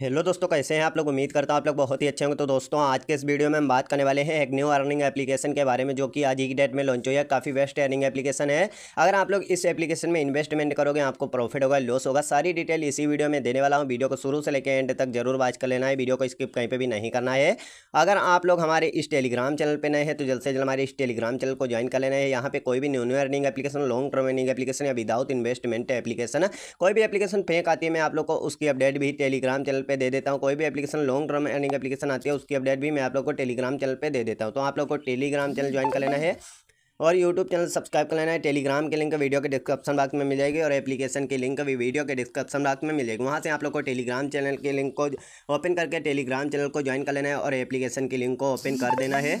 hello दोस्तों कैसे हैं आप लोग उम्मीद करता हूँ आप लोग बहुत ही अच्छे होंगे तो दोस्तों आज के इस वीडियो में हम बात करने वाले हैं एक न्यू अर्निंग एप्लीकेशन के बारे में जो कि आज ही की डेट में लॉन्च हुई है काफ़ी बेस्ट अर्निंग एप्लीकेशन है अगर आप लोग इस एप्लीकेशन में इन्वेस्टमेंट करोगे आपको प्रॉफिट होगा लॉस होगा सारी डिटेल इसी वीडियो में देने वाला हूँ वीडियो को शुरू से लेकर एंड तक जरूर वॉच कर लेना है वीडियो को स्किप कहीं पर भी नहीं करना है अगर आप लोग हमारे इस टेलीग्राम चैनल पर नए हैं तो जल्द से जल्द हमारे इस टेलीग्राम चैनल को ज्वाइन कर लेना है यहाँ पर कोई भी new new earning application long term earning application या विदाउट इन्वेस्टमेंट एप्लीकेशन कोई भी एप्लीकेशन फेंक आती है मैं आप लोग को उसकी अपडेट भी टेलीग्राम चैनल पे दे देता हूँ कोई भी application long term earning application आती है उसकी अपडेट भी मैं आप लोग को टेलीग्राम चैनल पर दे देता हूँ तो आप लोग को टेलीग्राम चैनल ज्वाइन कर लेना है और यूट्यूब चैनल सब्सक्राइब कर लेना है टेलीग्राम के लिंक वीडियो के डिस्क्रिप्शन बॉक्स में मिल जाएगी और एप्लीकेशन की लिंक भी वीडियो के डिस्क्रिप्शन बॉक्स में मिल जाएगी वहाँ से आप लोग को टेलीग्राम चैनल के लिंक को ओपन करके टेलीग्राम चैनल को ज्वाइन कर लेना है और एप्लीकेशन की लिंक को ओपन कर देना है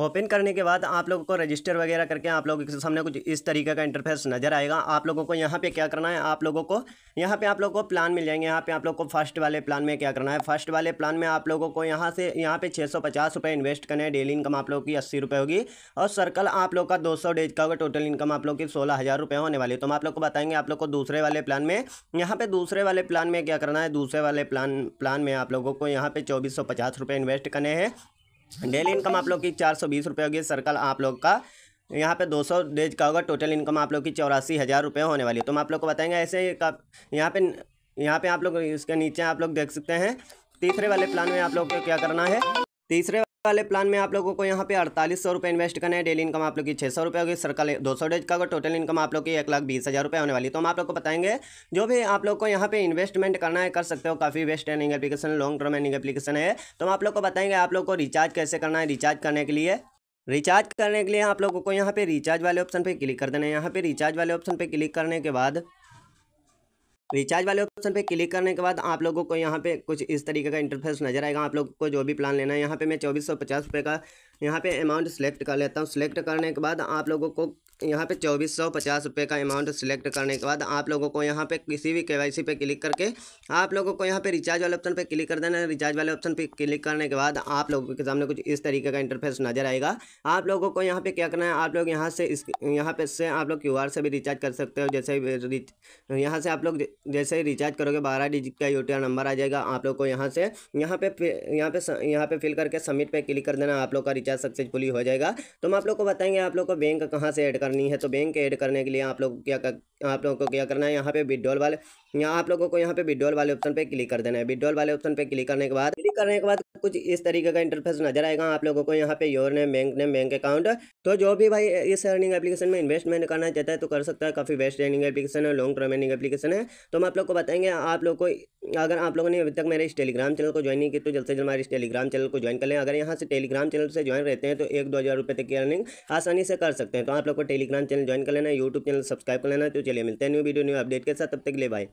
ओपन करने के बाद आप लोगों को रजिस्टर वगैरह करके आप लोगों के सामने कुछ इस तरीके का इंटरफेस नज़र आएगा आप लोगों को यहाँ पे क्या करना है आप लोगों को यहाँ पे आप लोगों को प्लान मिल जाएंगे यहाँ पे आप लोगों को फर्स्ट वाले प्लान में क्या करना है फर्स्ट वाले प्लान में आप लोगों को यहाँ से यहाँ पे छः सौ पचास रुपये इन्वेस्ट करना है डेली इनकम आप लोगों की अस्सी रुपये होगी और सर्कल आप लोग का दो सौ डेज का होगा टोटल इनकम आप लोग की सोलह हज़ार रुपये होने वाली है तो हम आप लोग को बताएंगे आप लोग को दूसरे वाले प्लान में यहाँ पे दूसरे वाले प्लान में क्या करना है दूसरे वाले प्लान प्लान में आप लोगों को यहाँ पे चौबीस सौ पचास रुपये इन्वेस्ट करने हैं डेली इनकम आप लोग की चार सौ बीस रुपये होगी सर्कल आप लोग का यहाँ पे 200 डेज का होगा टोटल इनकम आप लोग की चौरासी हज़ार रुपये होने वाली है तो हम आप लोग को बताएंगे ऐसे यहाँ पे यहाँ पे आप लोग इसके नीचे आप लोग देख सकते हैं तीसरे वाले प्लान में आप लोग को क्या करना है तीसरे वाले प्लान में आप लोगों को यहाँ पे अड़तालीस सौ रुपये इन्वेस्ट करना है डेली इनकम आप लोग की छः सौ रुपये होगी सर्कल दो सौ डेज का टोटल इनकम आप लोग की एक लाख बीस हज़ार रुपये होने वाली तो हम आप लोग को बताएंगे जो भी आप लोग को यहाँ पे इन्वेस्टमेंट करना है कर सकते हो काफ़ी best earning application long term earning application है तो हम आप लोग को बताएंगे आप लोग को रिचार्ज कैसे करना है रिचार्ज करने के लिए रिचार्ज करने के लिए आप लोगों को यहाँ पे रिचार्ज वाले ऑप्शन पे क्लिक कर देना है यहाँ पे रिचार्ज वाले ऑप्शन पे क्लिक करने के बाद रिचार्ज वाले ऑप्शन पे क्लिक करने के बाद आप लोगों को यहाँ पे कुछ इस तरीके का इंटरफेस नजर आएगा आप लोगों को जो भी प्लान लेना है यहाँ पे मैं चौबीस सौ पचास रुपये का यहाँ पे अमाउंट सेलेक्ट कर लेता हूँ सेलेक्ट करने के बाद आप लोगों को यहाँ पे चौबीस सौ पचास रुपये का अमाउंट सेलेक्ट करने के बाद आप लोगों को यहाँ पे किसी भी केवाईसी पे क्लिक करके आप लोगों को यहाँ पे रिचार्ज वाले ऑप्शन पे क्लिक कर देना रिचार्ज वाले ऑप्शन पे क्लिक करने के बाद आप लोगों के सामने कुछ इस तरीके का इंटरफेस नजर आएगा आप लोगों को यहाँ पे क्या करना है आप लोग यहाँ से इस यहाँ पे से आप लोग क्यू से भी रिचार्ज कर सकते हो जैसे यहाँ से आप लोग जैसे ही रिचार्ज करोगे बारह डिजिट का यू नंबर आ जाएगा आप लोग को यहाँ से यहाँ पे यहाँ पे यहाँ पे फिल करके सबमिट पर क्लिक कर देना आप लोग का रिचार्ज सक्सेसफुली हो जाएगा तो हम आप लोग को बताएंगे आप लोग को बैंक कहाँ से एड करनी है तो बैंक ऐड करने के लिए आप लोग क्या कर, आप लोगों को क्या करना है यहाँ पे विड्रॉल वाले यहाँ आप लोगों को यहाँ पे विड्रॉल वाले ऑप्शन पे क्लिक कर देना है विड्रॉल वाले ऑप्शन पे क्लिक करने के बाद क्लिक करने के बाद कुछ इस तरीके का इंटरफेस नजर आएगा आप लोगों को यहाँ पे your name bank name bank account तो जो भी भाई इस अर्निंग एप्लीकेशन में इन्वेस्टमेंट करना चाहता है तो कर सकता है काफ़ी बेस्ट अर्निंग एप्लीकेशन है लॉन्ग टर्म अर्निंग एप्लीकेशन है तो हम आप लोग को बताएंगे आप लोग को अगर आप लोगों ने अभी तक मेरे इस टेलीग्राम चैनल को ज्वाइन नहीं किया तो जल्द से जल्द हमारे इस टेलीग्राम चैनल को ज्वाइन कर लें अगर यहाँ से टेलीग्राम चैनल से ज्वाइन रहते हैं तो एक दो हज़ार रुपये तक की अर्निंग आसानी से कर सकते हैं तो आप लोग को टेलीग्राम चैनल ज्वाइन कर लेना यूट्यूब चैनल सब्सक्राइब कर लेना तो चलिए मिलते हैं न्यू वीडियो न्यू अपडेट के साथ तब तक ले बाय